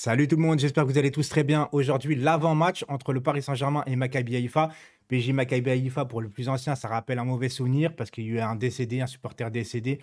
Salut tout le monde, j'espère que vous allez tous très bien. Aujourd'hui, l'avant-match entre le Paris Saint-Germain et Maccabi Haïfa. PJ Maccabi Haïfa, pour le plus ancien, ça rappelle un mauvais souvenir parce qu'il y a eu un décédé, un supporter décédé.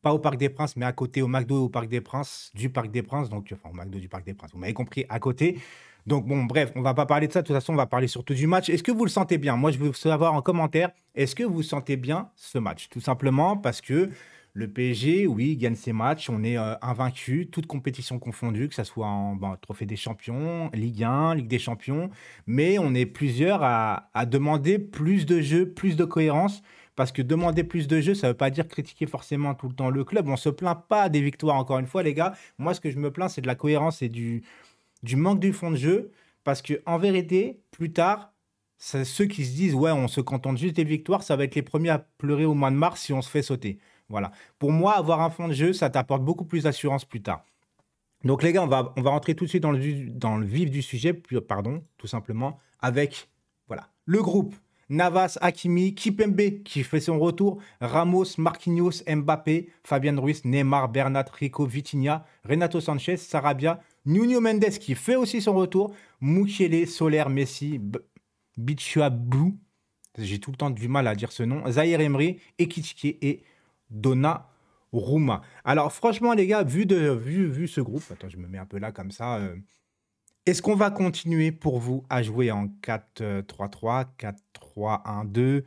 Pas au Parc des Princes, mais à côté, au McDo au Parc des Princes, du Parc des Princes, donc enfin au McDo du Parc des Princes, vous m'avez compris, à côté. Donc bon, bref, on va pas parler de ça, de toute façon, on va parler surtout du match. Est-ce que vous le sentez bien Moi, je veux savoir en commentaire, est-ce que vous sentez bien ce match Tout simplement parce que le PSG, oui, gagne ses matchs. On est euh, invaincu, toutes compétitions confondues, que ce soit en Trophée des Champions, Ligue 1, Ligue des Champions. Mais on est plusieurs à, demander plus de jeux, plus de cohérence. Parce que demander plus de jeux, ça ne veut pas dire critiquer forcément tout le temps le club. On ne se plaint pas des victoires, encore une fois, les gars. Moi, ce que je me plains, c'est de la cohérence et du, manque du fond de jeu. Parce que en vérité, plus tard, ceux qui se disent, ouais, on se contente juste des victoires, ça va être les premiers à pleurer au mois de mars si on se fait sauter. Voilà. Pour moi, avoir un fond de jeu, ça t'apporte beaucoup plus d'assurance plus tard. Donc les gars, on va, on va rentrer tout de suite dans le, dans le vif du sujet, pardon, tout simplement, avec voilà, le groupe. Navas, Hakimi, Kipembe qui fait son retour, Ramos, Marquinhos, Mbappé, Fabian Ruiz, Neymar, Bernat, Rico, Vitinha, Renato Sanchez, Sarabia, Nuno Mendes qui fait aussi son retour, Mukele, Soler, Messi, Bichua j'ai tout le temps du mal à dire ce nom, Zaire Emery, Ekitike et Donna Rouma Alors franchement les gars, vu, de, vu ce groupe, attends je me mets un peu là comme ça, euh, est-ce qu'on va continuer pour vous à jouer en 4-3-3, 4-3-1-2 euh,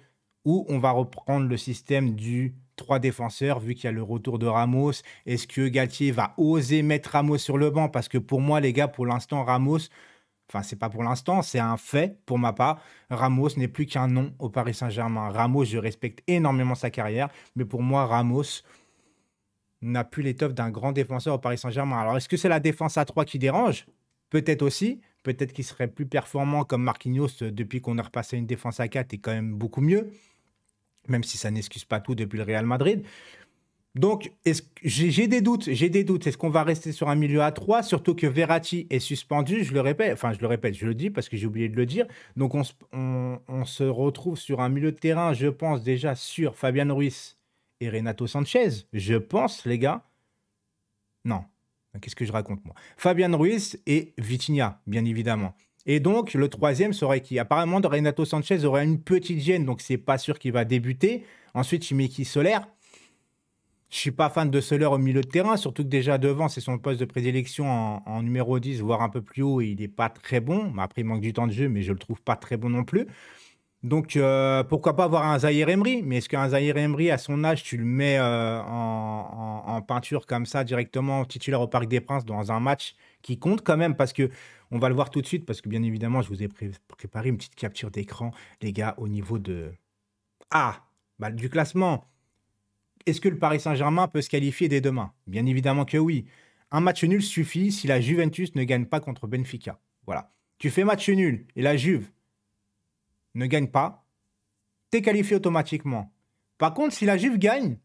ou on va reprendre le système du 3 défenseurs vu qu'il y a le retour de Ramos Est-ce que Galtier va oser mettre Ramos sur le banc Parce que pour moi les gars, pour l'instant Ramos, Enfin, c'est pas pour l'instant, c'est un fait pour ma part. Ramos n'est plus qu'un nom au Paris Saint-Germain. Ramos, je respecte énormément sa carrière, mais pour moi, Ramos n'a plus l'étoffe d'un grand défenseur au Paris Saint-Germain. Alors, est-ce que c'est la défense à 3 qui dérange Peut-être aussi. Peut-être qu'il serait plus performant comme Marquinhos euh, depuis qu'on a repassé une défense à 4 et quand même beaucoup mieux, même si ça n'excuse pas tout depuis le Real Madrid. Donc, j'ai des doutes, j'ai des doutes. Est-ce qu'on va rester sur un milieu à 3 Surtout que Verratti est suspendu, je le répète, enfin je le répète, je le dis parce que j'ai oublié de le dire. Donc, on, se retrouve sur un milieu de terrain, je pense déjà sur Fabian Ruiz et Renato Sanchez. Je pense, les gars. Non, qu'est-ce que je raconte moi Fabian Ruiz et Vitinha, bien évidemment. Et donc, le troisième serait qui Apparemment, Renato Sanchez aurait une petite gêne, donc c'est pas sûr qu'il va débuter. Ensuite, Chimiki Solaire je suis pas fan de Soler au milieu de terrain, surtout que déjà devant, c'est son poste de prédilection en, numéro 10, voire un peu plus haut, et il n'est pas très bon. Après, il manque du temps de jeu, mais je le trouve pas très bon non plus. Donc, euh, pourquoi pas avoir un Zahir Emery Mais est-ce qu'un Zahir Emery, à son âge, tu le mets euh, en, peinture comme ça, directement titulaire au Parc des Princes, dans un match qui compte quand même Parce que on va le voir tout de suite, parce que bien évidemment, je vous ai préparé une petite capture d'écran, les gars, au niveau de... Ah bah, Du classement est-ce que le Paris Saint-Germain peut se qualifier dès demain Bien évidemment que oui. Un match nul suffit si la Juventus ne gagne pas contre Benfica. Voilà. Tu fais match nul et la Juve ne gagne pas, es qualifié automatiquement. Par contre, si la Juve gagne,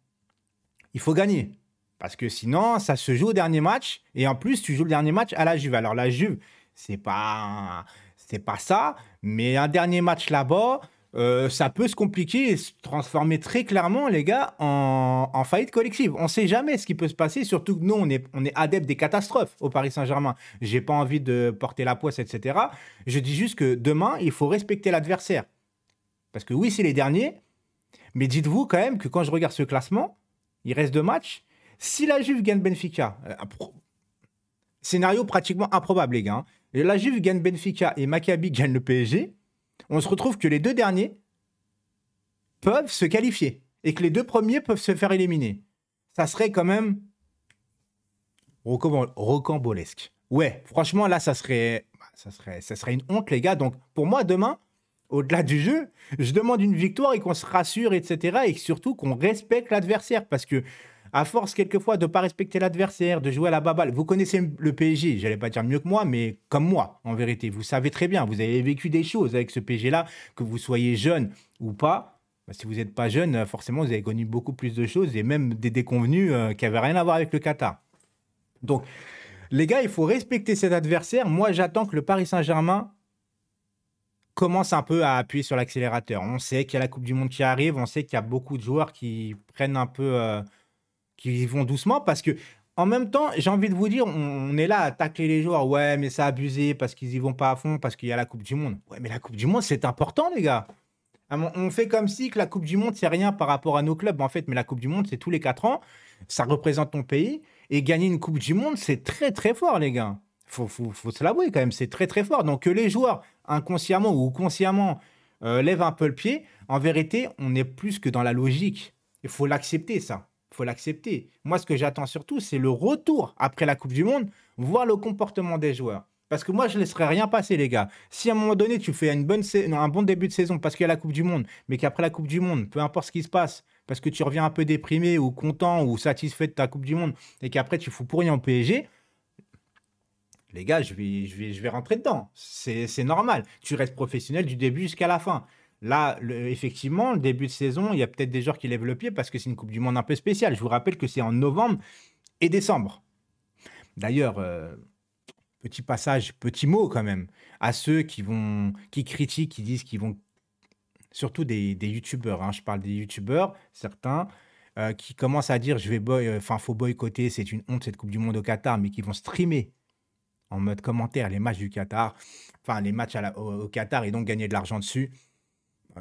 il faut gagner. Parce que sinon, ça se joue au dernier match. Et en plus, tu joues le dernier match à la Juve. Alors la Juve, c'est pas, c'est pas ça. Mais un dernier match là-bas, euh, ça peut se compliquer et se transformer très clairement, les gars, en, faillite collective. On ne sait jamais ce qui peut se passer, surtout que nous, on est, on est adepte des catastrophes au Paris Saint-Germain. J'ai pas envie de porter la poisse, etc. Je dis juste que demain, il faut respecter l'adversaire. Parce que oui, c'est les derniers, mais dites-vous quand même que quand je regarde ce classement, il reste deux matchs. Si la Juve gagne Benfica, euh, scénario pratiquement improbable, les gars. Et hein. La Juve gagne Benfica et Maccabi gagne le PSG on se retrouve que les deux derniers peuvent se qualifier et que les deux premiers peuvent se faire éliminer. Ça serait quand même rocambolesque. Ouais, franchement, là, ça serait, bah, ça serait, ça serait une honte, les gars. Donc, pour moi, demain, au-delà du jeu, je demande une victoire et qu'on se rassure, etc. Et surtout qu'on respecte l'adversaire. Parce que à force quelquefois de ne pas respecter l'adversaire, de jouer à la baballe. Vous connaissez le PSG, j'allais pas dire mieux que moi, mais comme moi, en vérité. Vous savez très bien, vous avez vécu des choses avec ce PSG-là, que vous soyez jeune ou pas. Bah, si vous n'êtes pas jeune, euh, forcément, vous avez connu beaucoup plus de choses et même des déconvenus euh, qui n'avaient rien à voir avec le Qatar. Donc, les gars, il faut respecter cet adversaire. Moi, j'attends que le Paris Saint-Germain commence un peu à appuyer sur l'accélérateur. On sait qu'il y a la Coupe du Monde qui arrive, on sait qu'il y a beaucoup de joueurs qui prennent un peu... Euh, y vont doucement parce que en même temps, j'ai envie de vous dire, on, est là à tacler les joueurs. Ouais, mais ça abusé parce qu'ils y vont pas à fond, parce qu'il y a la Coupe du Monde. Ouais, mais la Coupe du Monde, c'est important, les gars. On fait comme si que la Coupe du Monde, c'est rien par rapport à nos clubs, en fait. Mais la Coupe du Monde, c'est tous les quatre ans. Ça représente ton pays. Et gagner une Coupe du Monde, c'est très, très fort, les gars. Faut, faut, faut se l'avouer quand même, c'est très, très fort. Donc, que les joueurs, inconsciemment ou consciemment, euh, lèvent un peu le pied, en vérité, on est plus que dans la logique. Il faut l'accepter, ça faut l'accepter. Moi, ce que j'attends surtout, c'est le retour après la Coupe du Monde, voir le comportement des joueurs. Parce que moi, je ne laisserai rien passer, les gars. Si à un moment donné, tu fais bonne un bon début de saison parce qu'il y a la Coupe du Monde, mais qu'après la Coupe du Monde, peu importe ce qui se passe, parce que tu reviens un peu déprimé ou content ou satisfait de ta Coupe du Monde, et qu'après tu fous pour rien au PSG, les gars, je je je vais rentrer dedans. C'est normal. Tu restes professionnel du début jusqu'à la fin. Là, effectivement, le début de saison, il y a peut-être des joueurs qui lèvent le pied parce que c'est une Coupe du Monde un peu spéciale. Je vous rappelle que c'est en novembre et décembre. D'ailleurs, euh, petit passage, petit mot quand même, à ceux qui vont, qui critiquent, qui disent qu'ils vont, surtout des, des youtubeurs, hein. je parle des youtubeurs, certains, euh, qui commencent à dire je vais enfin faut boycotter, c'est une honte cette Coupe du Monde au Qatar, mais qui vont streamer en mode commentaire les matchs du Qatar, enfin les matchs au Qatar et donc gagner de l'argent dessus. Euh,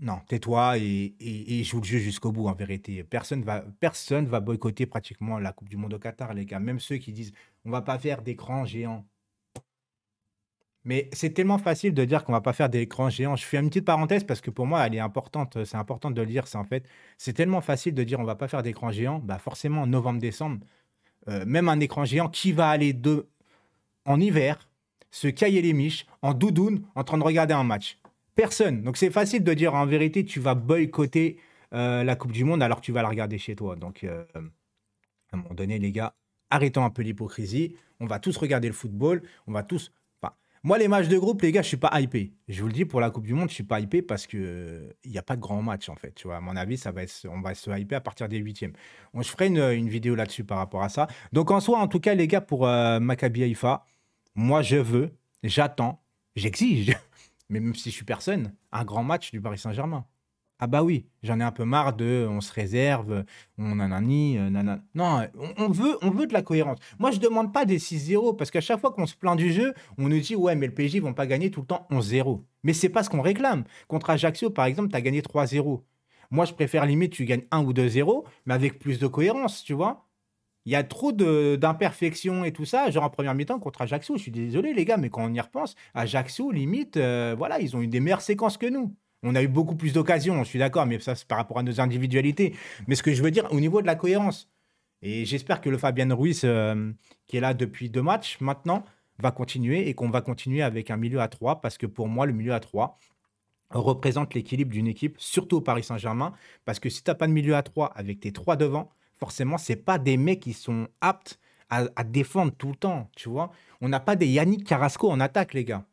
non, tais-toi et, joue le jeu jusqu'au bout, en vérité. Personne va, personne va boycotter pratiquement la Coupe du Monde au Qatar, les gars. Même ceux qui disent on va pas faire d'écran géant. Mais c'est tellement facile de dire qu'on va pas faire d'écran géant. Je fais une petite parenthèse parce que pour moi, elle est importante. C'est important de le dire. C'est en fait, c'est tellement facile de dire on va pas faire d'écran géant. Bah forcément, novembre-décembre, euh, même un écran géant, qui va aller de en hiver se cailler les miches en doudoune en train de regarder un match personne. Donc c'est facile de dire en vérité, tu vas boycotter euh, la Coupe du Monde alors que tu vas la regarder chez toi. Donc euh, à un moment donné, les gars, arrêtons un peu l'hypocrisie. On va tous regarder le football. On va tous. moi, les matchs de groupe, les gars, je suis pas hypé. Je vous le dis pour la Coupe du Monde, je suis pas hypé parce que il n'y a pas de grand match en fait. Tu vois, à mon avis, ça va être, on va se hyper à partir des huitièmes. On je ferai une, vidéo là-dessus par rapport à ça. Donc en soi, en tout cas, les gars, pour euh, Maccabi Haifa, moi, je veux, j'attends, j'exige mais même si je suis personne, un grand match du Paris Saint-Germain. Ah bah oui, j'en ai un peu marre de on se réserve, on nanani, nanana. Euh, non, on, veut, on veut de la cohérence. Moi, je demande pas des 6-0 parce qu'à chaque fois qu'on se plaint du jeu, on nous dit ouais, mais le PSG vont pas gagner tout le temps 11-0. Mais c'est pas ce qu'on réclame. Contre Ajaccio, par exemple, tu as gagné 3-0. Moi, je préfère limite tu gagnes 1 ou 2-0, mais avec plus de cohérence, tu vois il y a trop d'imperfections et tout ça. Genre en première mi-temps contre Ajaccio, je suis désolé les gars, mais quand on y repense, Ajaccio, limite, euh, voilà, ils ont eu des meilleures séquences que nous. On a eu beaucoup plus d'occasions, je suis d'accord, mais ça c'est par rapport à nos individualités. Mais ce que je veux dire, au niveau de la cohérence, et j'espère que le Fabien Ruiz, euh, qui est là depuis deux matchs maintenant, va continuer et qu'on va continuer avec un milieu à trois, parce que pour moi, le milieu à trois représente l'équilibre d'une équipe, surtout au Paris Saint-Germain, parce que si tu n'as pas de milieu à trois avec tes trois devant, forcément, c'est pas des mecs qui sont aptes à, défendre tout le temps, tu vois. On n'a pas des Yannick Carrasco en attaque, les gars.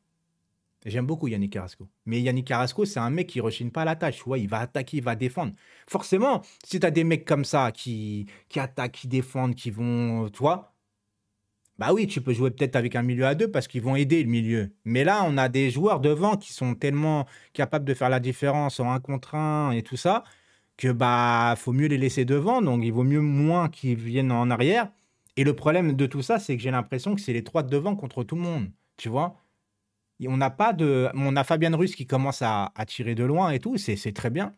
J'aime beaucoup Yannick Carrasco. Mais Yannick Carrasco, c'est un mec qui ne rechigne pas à la tâche. il va attaquer, il va défendre. Forcément, si tu as des mecs comme ça qui, attaquent, qui défendent, qui vont. Toi, bah oui, tu peux jouer peut-être avec un milieu à deux parce qu'ils vont aider le milieu. Mais là, on a des joueurs devant qui sont tellement capables de faire la différence en un contre un et tout ça que bah faut mieux les laisser devant, donc il vaut mieux moins qu'ils viennent en arrière. Et le problème de tout ça, c'est que j'ai l'impression que c'est les trois de devant contre tout le monde, tu vois. on n'a pas de, on a Fabien Russe qui commence à, tirer de loin et tout, c'est très bien.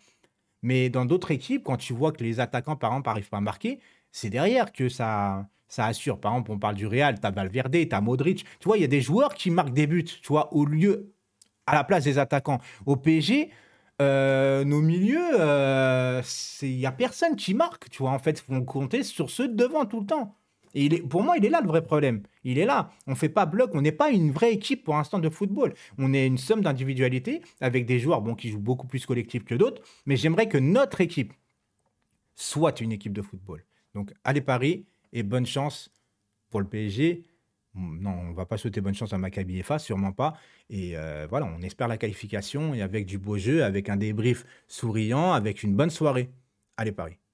Mais dans d'autres équipes, quand tu vois que les attaquants par exemple n'arrivent pas à marquer, c'est derrière que ça, ça assure. Par exemple, on parle du Real, t'as Valverde, t'as Modric. Tu vois, il y a des joueurs qui marquent des buts, tu vois, au lieu, à la place des attaquants. Au PSG, euh, nos milieux, il euh, n'y a personne qui marque, tu vois. En fait, on compter sur ceux devant tout le temps. Et pour moi, il est là le vrai problème. Il est là. On ne fait pas bloc. On n'est pas une vraie équipe pour l'instant de football. On est une somme d'individualités avec des joueurs bon, qui jouent beaucoup plus collectif que d'autres. Mais j'aimerais que notre équipe soit une équipe de football. Donc, allez Paris et bonne chance pour le PSG. Mmh, non, on va pas souhaiter bonne chance à Maccabi sûrement pas. Et euh, voilà, on espère la qualification et avec du beau jeu, avec un débrief souriant, avec une bonne soirée. Allez Paris.